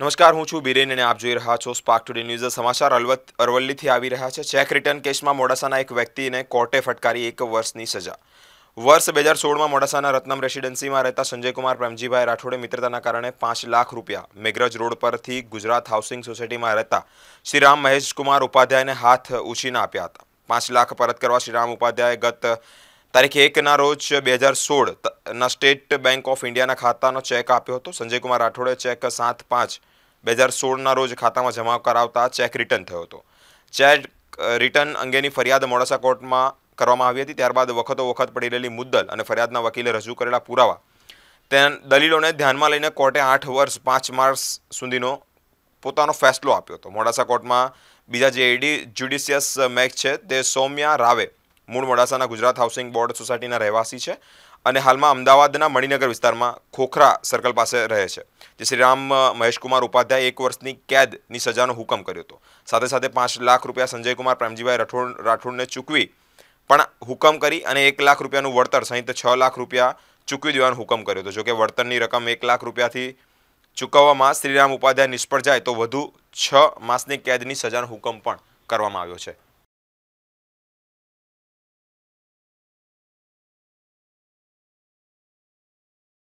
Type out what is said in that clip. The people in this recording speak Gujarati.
નમસ્કાર હું છું બિરેન અને આપ જોઈ રહ્યા છો સ્પાર્ક ટુડે ન્યૂઝ સમાચાર અલવત અરવલ્લીથી આવી રહ્યા છે ચેક રિટર્ન કેસમાં મોડાસાના એક વ્યક્તિને કોર્ટે ફટકારી એક વર્ષની સજા વર્ષ બે હજાર સોળમાં મોડાસાના રત્નમ રેસિડેન્સીમાં રહેતા સંજયકુમાર પ્રેમજીભાઈ રાઠોડે મિત્રતાના કારણે પાંચ લાખ રૂપિયા મેઘરજ રોડ પરથી ગુજરાત હાઉસિંગ સોસાયટીમાં રહેતા શ્રીરામ મહેશકુમાર ઉપાધ્યાયને હાથ ઉછીને આપ્યા હતા પાંચ લાખ પરત કરવા શ્રીરામ ઉપાધ્યાય ગત તારીખ એકના રોજ બે હજાર સોળના સ્ટેટ બેંક ઓફ ઇન્ડિયાના ખાતાનો ચેક આપ્યો હતો સંજયકુમાર રાઠોડે ચેક સાત પાંચ બે હજાર સોળના રોજ ખાતામાં જમા કરાવતા ચેક રિટર્ન થયો હતો ચેક રિટર્ન અંગેની ફરિયાદ મોડાસા કોર્ટમાં કરવામાં આવી હતી ત્યારબાદ વખતો વખત પડી રહેલી મુદ્દલ અને ફરિયાદના વકીલે રજૂ કરેલા પુરાવા તે દલીલોને ધ્યાનમાં લઈને કોર્ટે આઠ વર્ષ પાંચ માર્ચ સુધીનો પોતાનો ફેસલો આપ્યો હતો મોડાસા કોર્ટમાં બીજા જે એડી જ્યુડિશિયસ મેચ છે તે સૌમ્યા રાવે મૂળ મોડાસાના ગુજરાત હાઉસિંગ બોર્ડ સોસાયટીના રહેવાસી છે અને હાલમાં અમદાવાદના મણિનગર વિસ્તારમાં ખોખરા સર્કલ પાસે રહે છે જે શ્રીરામ મહેશકુમાર ઉપાધ્યાય એક વર્ષની કેદની સજાનો હુકમ કર્યો હતો સાથે સાથે પાંચ લાખ રૂપિયા સંજયકુમાર પ્રેમજીભાઈ રાઠોડ રાઠોડને ચૂકવી પણ હુકમ કરી અને એક લાખ રૂપિયાનું વળતર સહિત છ લાખ રૂપિયા ચૂકવી દેવાનો હુકમ કર્યો હતો જોકે વળતરની રકમ એક લાખ રૂપિયાથી ચૂકવવામાં શ્રીરામ ઉપાધ્યાય નિષ્ફળ જાય તો વધુ છ માસની કેદની સજાનો હુકમ પણ કરવામાં આવ્યો છે